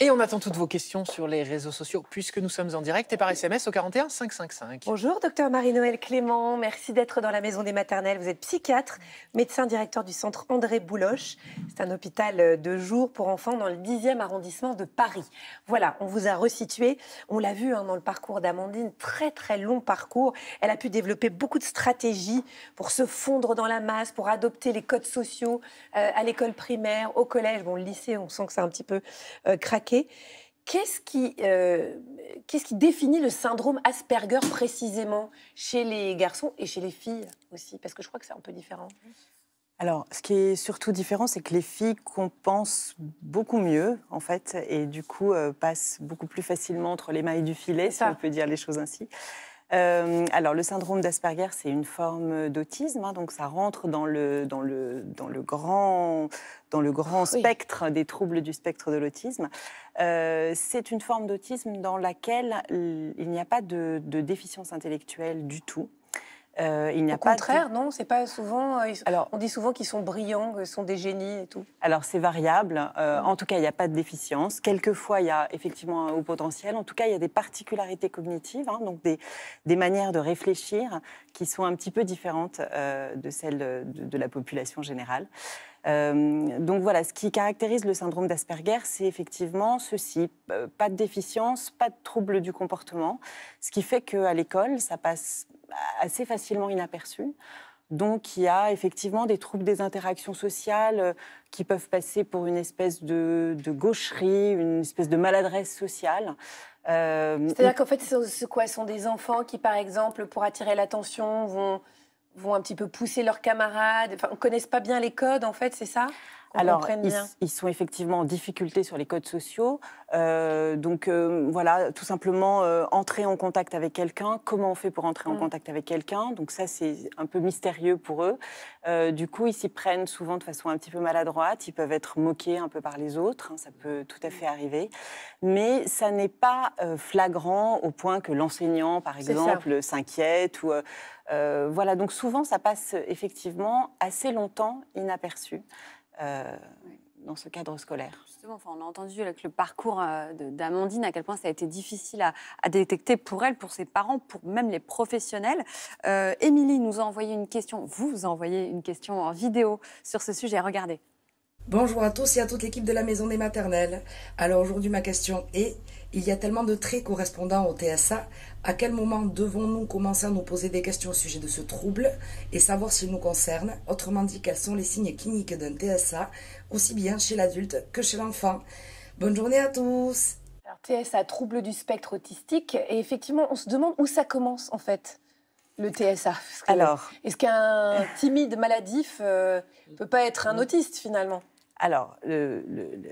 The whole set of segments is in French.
Et on attend toutes vos questions sur les réseaux sociaux puisque nous sommes en direct et par SMS au 41 555. Bonjour docteur Marie-Noël Clément, merci d'être dans la maison des maternelles. Vous êtes psychiatre, médecin directeur du centre André Bouloche. C'est un hôpital euh, de jour pour enfants dans le 10e arrondissement de Paris. Voilà, on vous a resitué. On l'a vu hein, dans le parcours d'Amandine, très très long parcours. Elle a pu développer beaucoup de stratégies pour se fondre dans la masse, pour adopter les codes sociaux euh, à l'école primaire, au collège. Bon, le lycée, on sent que c'est un petit peu euh, craqué euh, qu'est-ce qui, définit le syndrome Asperger précisément chez les garçons et chez les filles aussi Parce que je crois que c'est un peu différent. Alors, ce qui est surtout différent, c'est que les filles compensent beaucoup mieux, en fait, et du coup euh, passent beaucoup plus facilement entre les mailles du filet, si on peut dire les choses ainsi. Euh, alors, le syndrome d'Asperger, c'est une forme d'autisme, hein, donc ça rentre dans le, grand, ah spectre des troubles du spectre de l'autisme. Euh, c'est une forme d'autisme dans laquelle il n'y a pas de, déficience intellectuelle du tout. Euh, n'y a Au pas contraire, non, c'est pas souvent. Euh, alors, on dit souvent qu'ils sont brillants, qu'ils sont des génies et tout. Alors, c'est variable. Euh, mm. En tout cas, il n'y a pas de déficience. Quelquefois, il y a effectivement un haut potentiel. En tout cas, il y a des particularités cognitives, hein, donc des, des, manières de réfléchir qui sont un petit peu différentes de celles de, la population générale. donc voilà, ce qui caractérise le syndrome d'Asperger, c'est effectivement ceci pas de déficience, pas de trouble du comportement, ce qui fait qu'à l'école, ça passe assez facilement inaperçue. Donc, il y a effectivement des troubles des interactions sociales euh, qui peuvent passer pour une espèce de, gaucherie, une espèce de maladresse sociale. Euh, C'est-à-dire qu'en fait, ce quoi sont des enfants qui, par exemple, pour attirer l'attention, vont, vont un petit peu pousser leurs camarades, enfin, ne connaissent pas bien les codes, en fait, c'est ça alors, ils, sont effectivement en difficulté sur les codes sociaux. Euh, donc, euh, voilà, tout simplement, euh, entrer en contact avec quelqu'un. Comment on fait pour entrer en mm. contact avec quelqu'un Donc, ça, c'est un peu mystérieux pour eux. du coup, ils s'y prennent souvent de façon un petit peu maladroite. Ils peuvent être moqués un peu par les autres. Hein. ça peut tout à fait arriver. Mais ça n'est pas flagrant au point que l'enseignant, par exemple, s'inquiète ou. voilà, donc souvent ça passe effectivement assez longtemps inaperçu. Euh, dans ce cadre scolaire. Justement, on a entendu avec le parcours euh, d'Amandine à quel point ça a été difficile à, détecter pour elle, pour ses parents, pour même les professionnels. Euh, Émilie nous a envoyé une question, vous envoyez envoyé une question en vidéo sur ce sujet. Regardez. Bonjour à tous et à toute l'équipe de la Maison des Maternelles. Alors aujourd'hui, ma question est il y a tellement de traits correspondants au TSA. À quel moment devons-nous commencer à nous poser des questions au sujet de ce trouble et savoir s'il nous concerne Autrement dit, quels sont les signes cliniques d'un TSA, aussi bien chez l'adulte que chez l'enfant Bonne journée à tous Alors, TSA, trouble du spectre autistique. Et effectivement, on se demande où ça commence en fait le TSA Alors, est-ce qu'un timide maladif ne euh, peut pas être un autiste finalement alors,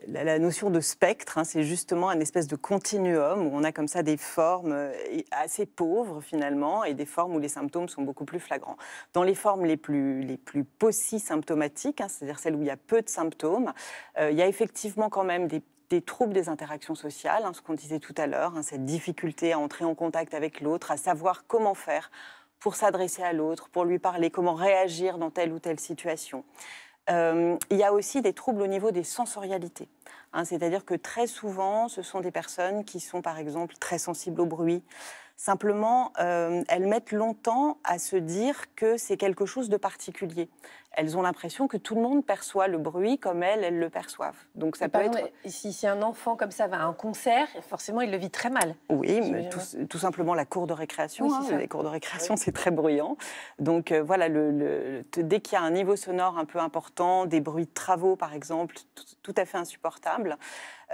la notion de spectre, hein, c'est justement une espèce de continuum où on a comme ça des formes euh, assez pauvres finalement et des formes où les symptômes sont beaucoup plus flagrants. Dans les formes les plus, les plus symptomatiques hein, c'est-à-dire celles où il y a peu de symptômes, euh, il y a effectivement quand même des troubles des interactions sociales, hein, ce qu'on disait tout à l'heure, cette difficulté à entrer en contact avec l'autre, à savoir comment faire pour s'adresser à l'autre, pour lui parler, comment réagir dans telle ou telle situation. Euh, il y a aussi des troubles au niveau des sensorialités. Hein, c'est-à-dire que très souvent, ce sont des personnes qui sont, par exemple, très sensibles au bruit. Simplement, euh, elles mettent longtemps à se dire que c'est quelque chose de particulier elles ont l'impression que tout le monde perçoit le bruit comme elles, elles le perçoivent. Donc ça peut Si, un enfant comme ça va à un concert, forcément il le vit très mal. Oui, tout, simplement la cour de récréation. Hein, les cours de récréation, c'est très bruyant. Donc euh, voilà, le, dès qu'il y a un niveau sonore un peu important, des bruits de travaux par exemple, tout, à fait insupportables.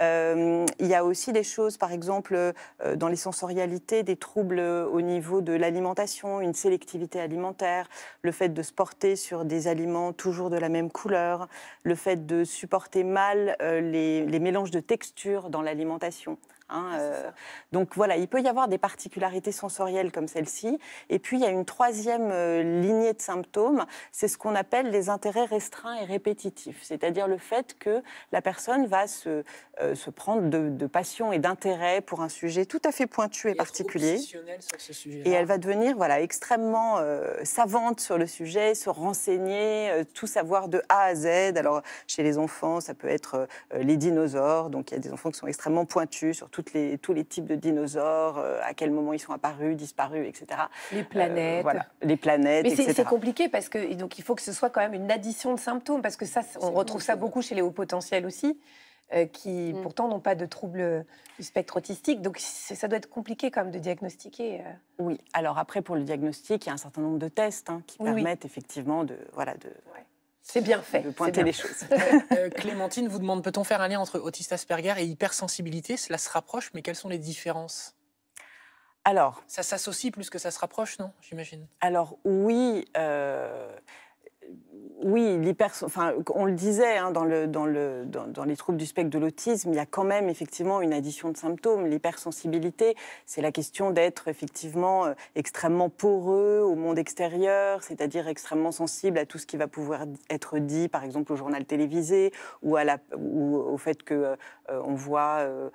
Euh, il y a aussi des choses, par exemple, euh, dans les sensorialités, des troubles au niveau de l'alimentation, une sélectivité alimentaire, le fait de se porter sur des aliments toujours de la même couleur, le fait de supporter mal euh, les, les mélanges de textures dans l'alimentation. Hein, euh, donc voilà, il peut y avoir des particularités sensorielles comme celle-ci. Et puis il y a une troisième euh, lignée de symptômes, c'est ce qu'on appelle les intérêts restreints et répétitifs, c'est-à-dire le fait que la personne va se, euh, prendre de, passion et d'intérêt pour un sujet tout à fait pointu et, particulier. et elle va devenir voilà, extrêmement savante sur le sujet, se renseigner, tout savoir de A à Z. Alors chez les enfants, ça peut être les dinosaures, donc il y a des enfants qui sont extrêmement pointus sur tout les, tous les types de dinosaures, euh, à quel moment ils sont apparus, disparus, etc. Les planètes. Euh, voilà, les planètes, Mais c'est compliqué parce que donc, il faut que ce soit quand même une addition de symptômes, parce que ça, on retrouve ça beaucoup chez les hauts potentiels aussi. Euh, qui mm. pourtant n'ont pas de troubles du spectre autistique. Donc ça doit être compliqué quand même de diagnostiquer. Oui, alors après pour le diagnostic, il y a un certain nombre de tests hein, qui permettent effectivement de... Voilà, de c'est bien fait. De pointer les choses. Euh, Clémentine vous demande peut-on faire un lien entre autiste Asperger et hypersensibilité Cela se rapproche, mais quelles sont les différences alors, ça s'associe plus que ça se rapproche, non J'imagine. Alors oui, euh, oui, enfin, on le disait hein, dans, le, dans, le, dans, les troubles du spectre de l'autisme, il y a quand même effectivement une addition de symptômes. L'hypersensibilité, c'est la question d'être effectivement euh, extrêmement poreux au monde extérieur, c'est-à-dire extrêmement sensible à tout ce qui va pouvoir être dit, par exemple au journal télévisé ou, au fait que euh, on voit euh,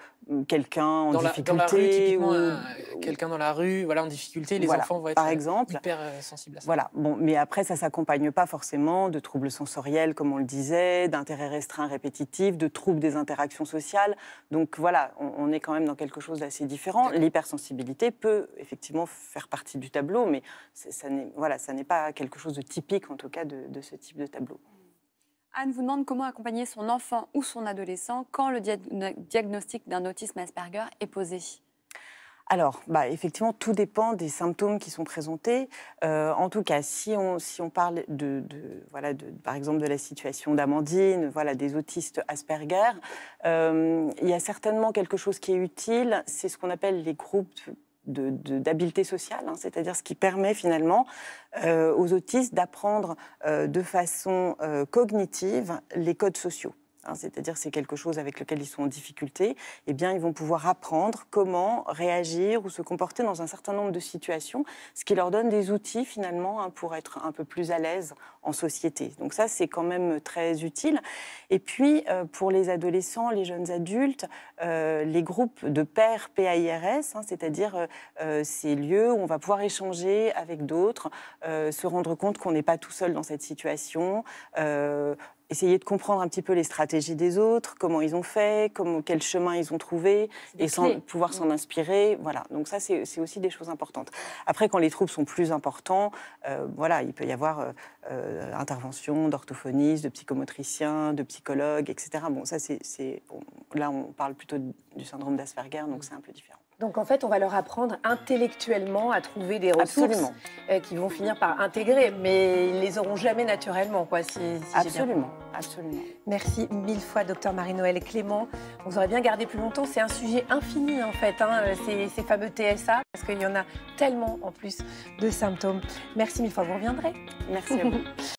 quelqu'un en difficulté la, hein, quelqu'un dans la rue, voilà en difficulté, les enfants vont être par euh, euh, à ça. Voilà. mais après ça s'accompagne pas forcément de troubles sensoriels comme on le disait, d'intérêts restreints répétitifs, de troubles des interactions sociales. Donc voilà, on, est quand même dans quelque chose d'assez différent. L'hypersensibilité peut effectivement faire partie du tableau, mais ça n'est voilà, ça n'est pas quelque chose de typique en tout cas de ce type de tableau. Anne vous demande comment accompagner son enfant ou son adolescent quand le diagnostic d'un autisme Asperger est posé. Alors, bah, effectivement, tout dépend des symptômes qui sont présentés. Euh, en tout cas, si on, si on parle de, voilà, de, par exemple de la situation d'Amandine, voilà, des autistes Asperger, euh, il y a certainement quelque chose qui est utile, c'est ce qu'on appelle les groupes d'habileté sociale, hein, c'est-à-dire ce qui permet finalement euh, aux autistes d'apprendre euh, de façon euh, cognitive les codes sociaux. Hein, c'est-à-dire c'est quelque chose avec lequel ils sont en difficulté, eh bien ils vont pouvoir apprendre comment réagir ou se comporter dans un certain nombre de situations, ce qui leur donne des outils finalement hein, pour être un peu plus à l'aise en société. Donc ça c'est quand même très utile. Et puis euh, pour les adolescents, les jeunes adultes, euh, les groupes de pairs PAIRS, hein, c'est-à-dire euh, ces lieux où on va pouvoir échanger avec d'autres, se rendre compte qu'on n'est pas tout seul dans cette situation, essayer de comprendre un petit peu les stratégies des autres, comment ils ont fait, comment, quel chemin ils ont trouvé, et sans, pouvoir s'en mm. inspirer. Voilà. Donc ça, c'est aussi des choses importantes. Après, quand les troubles sont plus importants, euh, voilà, il peut y avoir euh, euh, intervention d'orthophonistes, de psychomotriciens, de psychologues, etc. Bon, ça, c'est là, on parle plutôt du syndrome d'Asperger, donc mm. c'est un peu différent. Donc en fait, on va leur apprendre intellectuellement à trouver des ressources euh, qui vont finir par intégrer, mais ils les auront jamais naturellement, quoi. Si, absolument, absolument. Merci mille fois, docteur Marie-Noël Clément. On aurait bien gardé plus longtemps. C'est un sujet infini en fait, hein, ces, ces, fameux TSA, parce qu'il y en a tellement en plus de symptômes. Merci mille fois, vous reviendrez. Merci à vous.